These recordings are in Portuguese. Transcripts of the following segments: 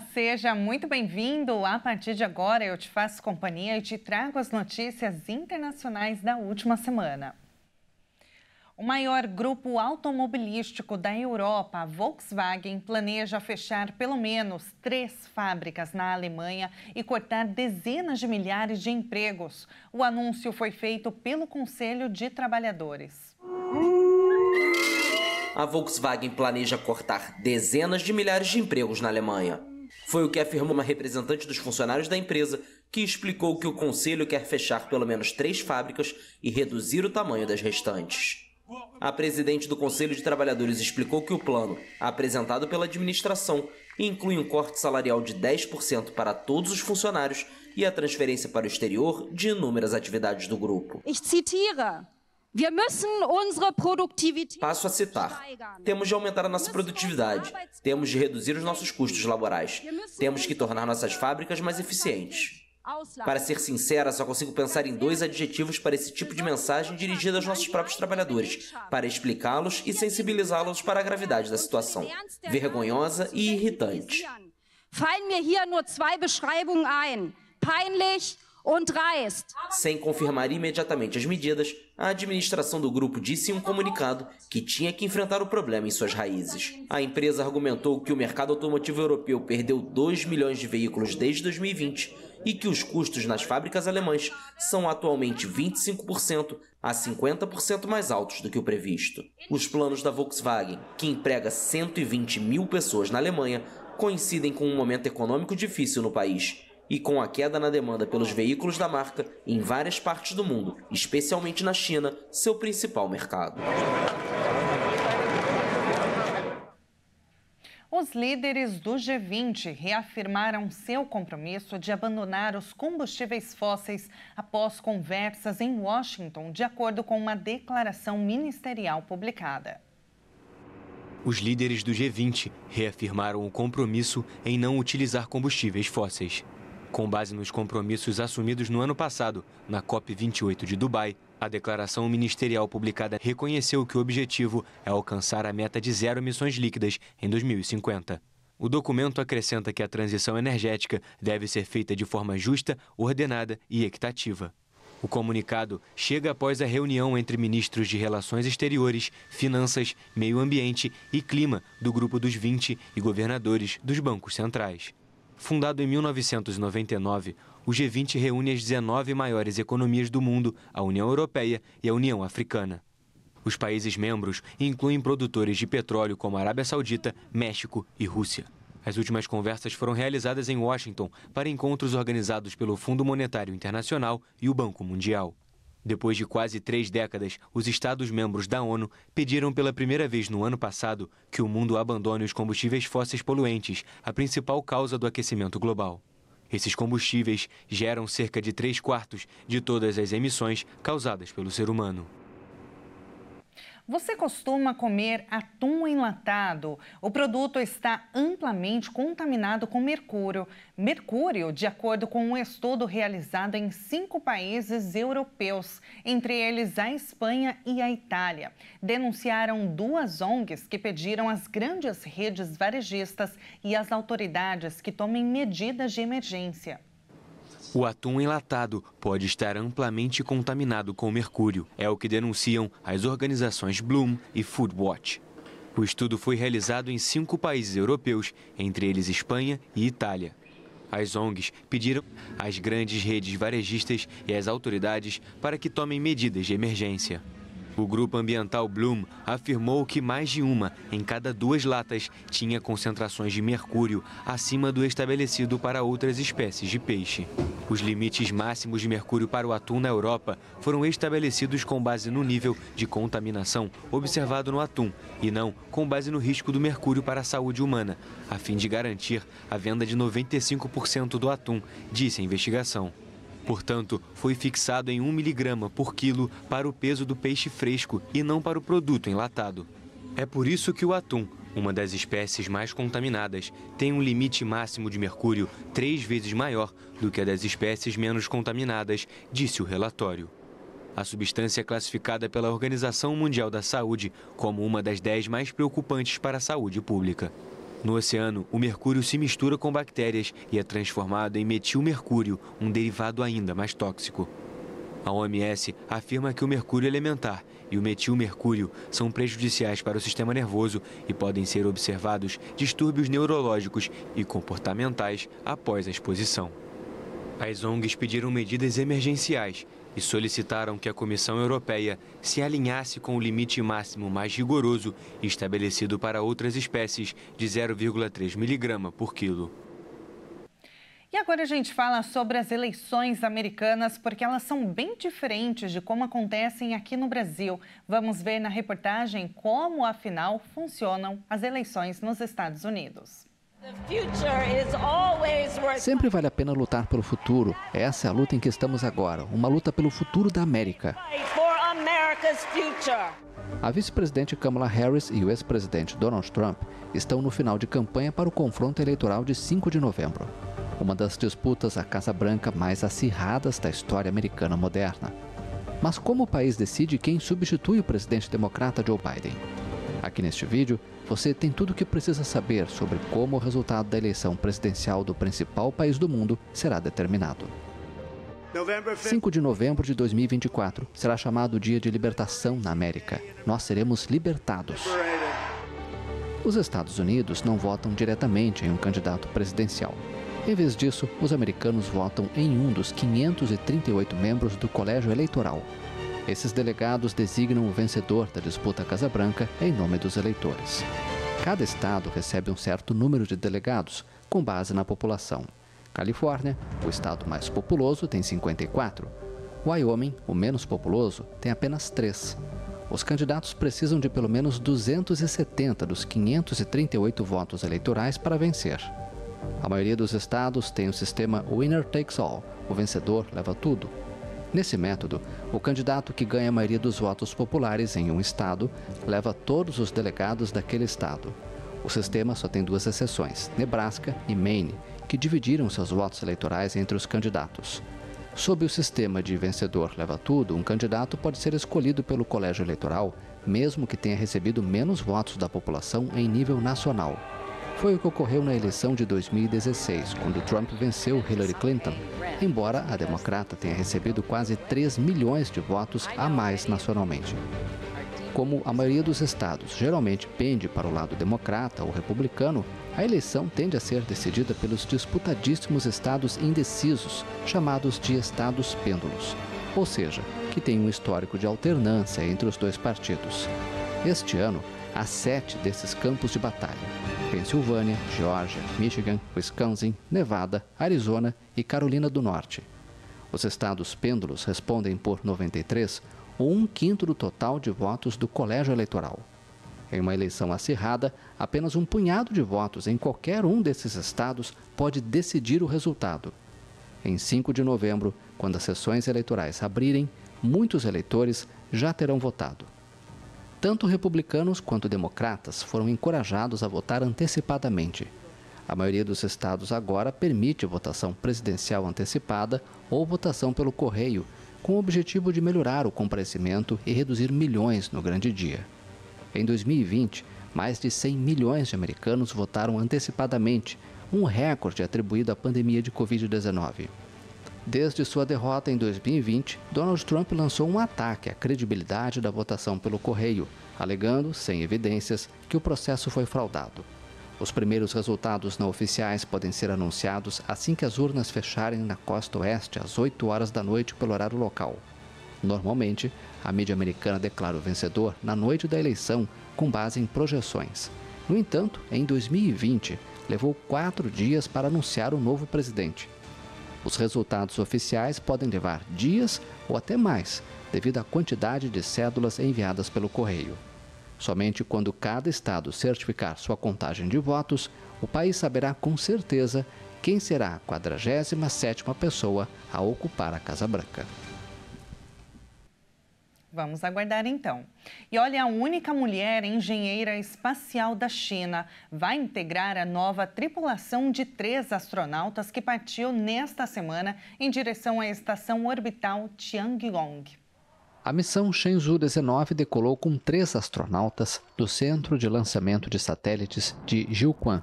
seja muito bem-vindo. A partir de agora eu te faço companhia e te trago as notícias internacionais da última semana. O maior grupo automobilístico da Europa, a Volkswagen, planeja fechar pelo menos três fábricas na Alemanha e cortar dezenas de milhares de empregos. O anúncio foi feito pelo Conselho de Trabalhadores. A Volkswagen planeja cortar dezenas de milhares de empregos na Alemanha. Foi o que afirmou uma representante dos funcionários da empresa, que explicou que o conselho quer fechar pelo menos três fábricas e reduzir o tamanho das restantes. A presidente do Conselho de Trabalhadores explicou que o plano, apresentado pela administração, inclui um corte salarial de 10% para todos os funcionários e a transferência para o exterior de inúmeras atividades do grupo. Ich zitiere. Passo a citar: temos de aumentar a nossa produtividade, temos de reduzir os nossos custos laborais, temos que tornar nossas fábricas mais eficientes. Para ser sincera, só consigo pensar em dois adjetivos para esse tipo de mensagem dirigida aos nossos próprios trabalhadores, para explicá-los e sensibilizá-los para a gravidade da situação: vergonhosa e irritante. Fallen mir hier nur zwei Beschreibungen ein: peinlich sem confirmar imediatamente as medidas, a administração do grupo disse em um comunicado que tinha que enfrentar o problema em suas raízes. A empresa argumentou que o mercado automotivo europeu perdeu 2 milhões de veículos desde 2020 e que os custos nas fábricas alemãs são atualmente 25% a 50% mais altos do que o previsto. Os planos da Volkswagen, que emprega 120 mil pessoas na Alemanha, coincidem com um momento econômico difícil no país e com a queda na demanda pelos veículos da marca em várias partes do mundo, especialmente na China, seu principal mercado. Os líderes do G20 reafirmaram seu compromisso de abandonar os combustíveis fósseis após conversas em Washington, de acordo com uma declaração ministerial publicada. Os líderes do G20 reafirmaram o compromisso em não utilizar combustíveis fósseis. Com base nos compromissos assumidos no ano passado, na COP28 de Dubai, a declaração ministerial publicada reconheceu que o objetivo é alcançar a meta de zero emissões líquidas em 2050. O documento acrescenta que a transição energética deve ser feita de forma justa, ordenada e equitativa. O comunicado chega após a reunião entre ministros de Relações Exteriores, Finanças, Meio Ambiente e Clima do Grupo dos 20 e governadores dos bancos centrais. Fundado em 1999, o G20 reúne as 19 maiores economias do mundo, a União Europeia e a União Africana. Os países membros incluem produtores de petróleo como a Arábia Saudita, México e Rússia. As últimas conversas foram realizadas em Washington para encontros organizados pelo Fundo Monetário Internacional e o Banco Mundial. Depois de quase três décadas, os Estados-membros da ONU pediram pela primeira vez no ano passado que o mundo abandone os combustíveis fósseis poluentes, a principal causa do aquecimento global. Esses combustíveis geram cerca de três quartos de todas as emissões causadas pelo ser humano. Você costuma comer atum enlatado? O produto está amplamente contaminado com mercúrio. Mercúrio, de acordo com um estudo realizado em cinco países europeus, entre eles a Espanha e a Itália. Denunciaram duas ONGs que pediram às grandes redes varejistas e às autoridades que tomem medidas de emergência. O atum enlatado pode estar amplamente contaminado com mercúrio. É o que denunciam as organizações Bloom e Foodwatch. O estudo foi realizado em cinco países europeus, entre eles Espanha e Itália. As ONGs pediram às grandes redes varejistas e às autoridades para que tomem medidas de emergência. O grupo ambiental Bloom afirmou que mais de uma em cada duas latas tinha concentrações de mercúrio acima do estabelecido para outras espécies de peixe. Os limites máximos de mercúrio para o atum na Europa foram estabelecidos com base no nível de contaminação observado no atum e não com base no risco do mercúrio para a saúde humana, a fim de garantir a venda de 95% do atum, disse a investigação. Portanto, foi fixado em 1 miligrama por quilo para o peso do peixe fresco e não para o produto enlatado. É por isso que o atum, uma das espécies mais contaminadas, tem um limite máximo de mercúrio três vezes maior do que a das espécies menos contaminadas, disse o relatório. A substância é classificada pela Organização Mundial da Saúde como uma das dez mais preocupantes para a saúde pública. No oceano, o mercúrio se mistura com bactérias e é transformado em metilmercúrio, um derivado ainda mais tóxico. A OMS afirma que o mercúrio é elementar e o metilmercúrio são prejudiciais para o sistema nervoso e podem ser observados distúrbios neurológicos e comportamentais após a exposição. As ONGs pediram medidas emergenciais e solicitaram que a Comissão Europeia se alinhasse com o limite máximo mais rigoroso estabelecido para outras espécies de 0,3 miligrama por quilo. E agora a gente fala sobre as eleições americanas, porque elas são bem diferentes de como acontecem aqui no Brasil. Vamos ver na reportagem como, afinal, funcionam as eleições nos Estados Unidos. Sempre vale a pena lutar pelo futuro. Essa é a luta em que estamos agora, uma luta pelo futuro da América. A vice-presidente Kamala Harris e o ex-presidente Donald Trump estão no final de campanha para o confronto eleitoral de 5 de novembro. Uma das disputas à Casa Branca mais acirradas da história americana moderna. Mas como o país decide quem substitui o presidente democrata Joe Biden? Aqui neste vídeo, você tem tudo o que precisa saber sobre como o resultado da eleição presidencial do principal país do mundo será determinado. 5 de novembro de 2024 será chamado o Dia de Libertação na América. Nós seremos libertados. Os Estados Unidos não votam diretamente em um candidato presidencial. Em vez disso, os americanos votam em um dos 538 membros do colégio eleitoral, esses delegados designam o vencedor da disputa Casa Branca em nome dos eleitores. Cada estado recebe um certo número de delegados, com base na população. Califórnia, o estado mais populoso, tem 54. Wyoming, o menos populoso, tem apenas 3. Os candidatos precisam de pelo menos 270 dos 538 votos eleitorais para vencer. A maioria dos estados tem o sistema winner takes all, o vencedor leva tudo, Nesse método, o candidato que ganha a maioria dos votos populares em um estado leva todos os delegados daquele estado. O sistema só tem duas exceções, Nebraska e Maine, que dividiram seus votos eleitorais entre os candidatos. Sob o sistema de vencedor leva tudo, um candidato pode ser escolhido pelo colégio eleitoral, mesmo que tenha recebido menos votos da população em nível nacional. Foi o que ocorreu na eleição de 2016, quando Trump venceu Hillary Clinton, embora a democrata tenha recebido quase 3 milhões de votos a mais nacionalmente. Como a maioria dos estados geralmente pende para o lado democrata ou republicano, a eleição tende a ser decidida pelos disputadíssimos estados indecisos, chamados de estados pêndulos, ou seja, que têm um histórico de alternância entre os dois partidos. Este ano, há sete desses campos de batalha. Pensilvânia, Geórgia, Michigan, Wisconsin, Nevada, Arizona e Carolina do Norte. Os estados pêndulos respondem por 93 ou um quinto do total de votos do colégio eleitoral. Em uma eleição acirrada, apenas um punhado de votos em qualquer um desses estados pode decidir o resultado. Em 5 de novembro, quando as sessões eleitorais abrirem, muitos eleitores já terão votado. Tanto republicanos quanto democratas foram encorajados a votar antecipadamente. A maioria dos estados agora permite votação presidencial antecipada ou votação pelo correio, com o objetivo de melhorar o comparecimento e reduzir milhões no grande dia. Em 2020, mais de 100 milhões de americanos votaram antecipadamente, um recorde atribuído à pandemia de Covid-19. Desde sua derrota em 2020, Donald Trump lançou um ataque à credibilidade da votação pelo correio, alegando, sem evidências, que o processo foi fraudado. Os primeiros resultados não oficiais podem ser anunciados assim que as urnas fecharem na costa oeste às 8 horas da noite pelo horário local. Normalmente, a mídia americana declara o vencedor na noite da eleição, com base em projeções. No entanto, em 2020, levou quatro dias para anunciar o novo presidente. Os resultados oficiais podem levar dias ou até mais, devido à quantidade de cédulas enviadas pelo correio. Somente quando cada estado certificar sua contagem de votos, o país saberá com certeza quem será a 47ª pessoa a ocupar a Casa Branca. Vamos aguardar então. E olha, a única mulher engenheira espacial da China vai integrar a nova tripulação de três astronautas que partiu nesta semana em direção à estação orbital Tiangong. A missão Shenzhou 19 decolou com três astronautas do Centro de Lançamento de Satélites de Jiuquan.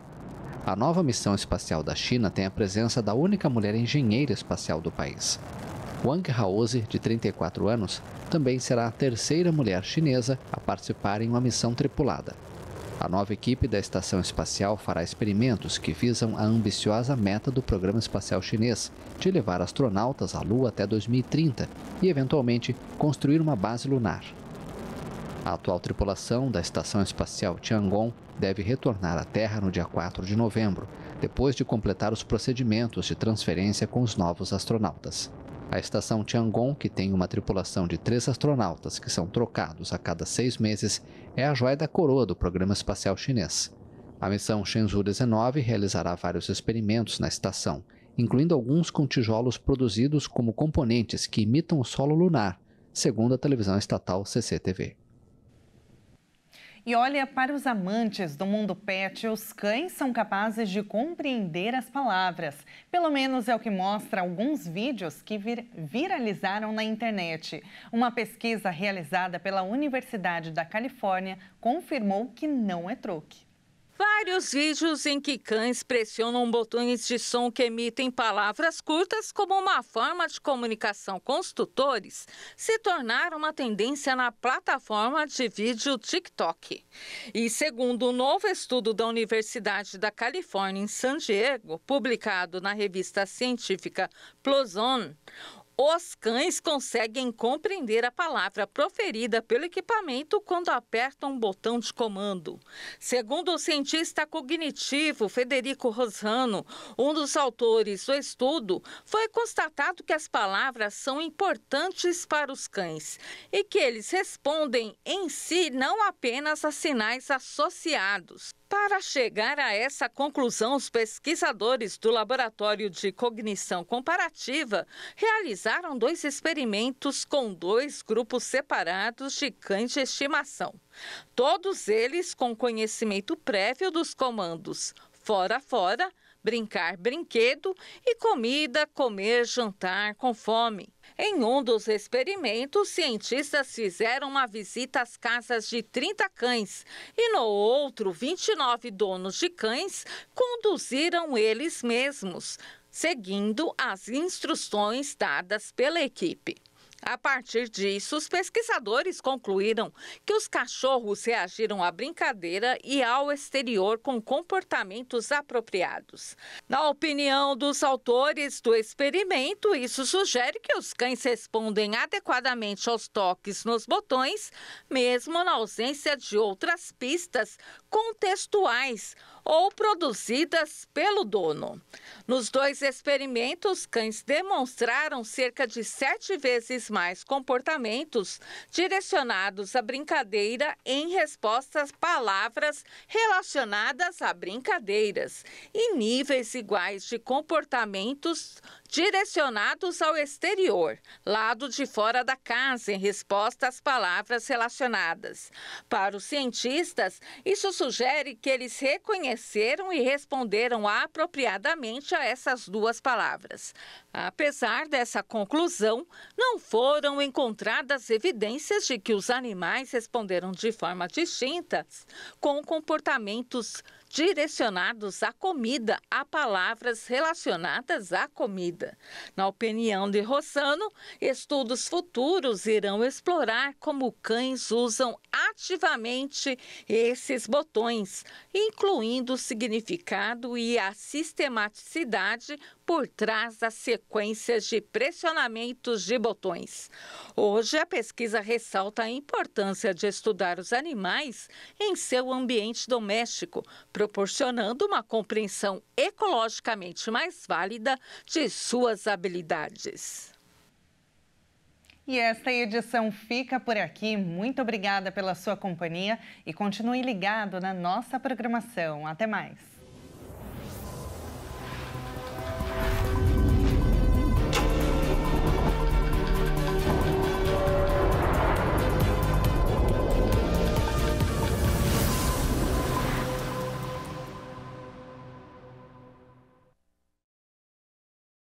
A nova missão espacial da China tem a presença da única mulher engenheira espacial do país. Wang Haozi, de 34 anos, também será a terceira mulher chinesa a participar em uma missão tripulada. A nova equipe da Estação Espacial fará experimentos que visam a ambiciosa meta do Programa Espacial Chinês de levar astronautas à Lua até 2030 e, eventualmente, construir uma base lunar. A atual tripulação da Estação Espacial Tiangong deve retornar à Terra no dia 4 de novembro, depois de completar os procedimentos de transferência com os novos astronautas. A estação Tiangong, que tem uma tripulação de três astronautas que são trocados a cada seis meses, é a joia da coroa do programa espacial chinês. A missão Shenzhou 19 realizará vários experimentos na estação, incluindo alguns com tijolos produzidos como componentes que imitam o solo lunar, segundo a televisão estatal CCTV. E olha, para os amantes do mundo pet, os cães são capazes de compreender as palavras. Pelo menos é o que mostra alguns vídeos que vir viralizaram na internet. Uma pesquisa realizada pela Universidade da Califórnia confirmou que não é truque. Vários vídeos em que cães pressionam botões de som que emitem palavras curtas como uma forma de comunicação com os tutores se tornaram uma tendência na plataforma de vídeo TikTok. E segundo um novo estudo da Universidade da Califórnia em San Diego, publicado na revista científica PLOSON, os cães conseguem compreender a palavra proferida pelo equipamento quando apertam um botão de comando. Segundo o cientista cognitivo Federico Rosano, um dos autores do estudo, foi constatado que as palavras são importantes para os cães e que eles respondem em si não apenas a sinais associados. Para chegar a essa conclusão, os pesquisadores do Laboratório de Cognição Comparativa realizaram realizaram dois experimentos com dois grupos separados de cães de estimação. Todos eles com conhecimento prévio dos comandos fora, fora, brincar, brinquedo e comida, comer, jantar com fome. Em um dos experimentos, cientistas fizeram uma visita às casas de 30 cães e no outro, 29 donos de cães conduziram eles mesmos seguindo as instruções dadas pela equipe. A partir disso, os pesquisadores concluíram que os cachorros reagiram à brincadeira e ao exterior com comportamentos apropriados. Na opinião dos autores do experimento, isso sugere que os cães respondem adequadamente aos toques nos botões, mesmo na ausência de outras pistas contextuais ou produzidas pelo dono. Nos dois experimentos, cães demonstraram cerca de sete vezes mais comportamentos direcionados à brincadeira em resposta às palavras relacionadas a brincadeiras e níveis iguais de comportamentos direcionados ao exterior, lado de fora da casa, em resposta às palavras relacionadas. Para os cientistas, isso sugere que eles reconheceram e responderam apropriadamente a essas duas palavras. Apesar dessa conclusão, não foram encontradas evidências de que os animais responderam de forma distinta com comportamentos direcionados à comida, a palavras relacionadas à comida. Na opinião de Rossano, estudos futuros irão explorar como cães usam ativamente esses botões, incluindo o significado e a sistematicidade por trás das sequências de pressionamentos de botões. Hoje, a pesquisa ressalta a importância de estudar os animais em seu ambiente doméstico, proporcionando uma compreensão ecologicamente mais válida de suas habilidades. E esta edição fica por aqui. Muito obrigada pela sua companhia e continue ligado na nossa programação. Até mais!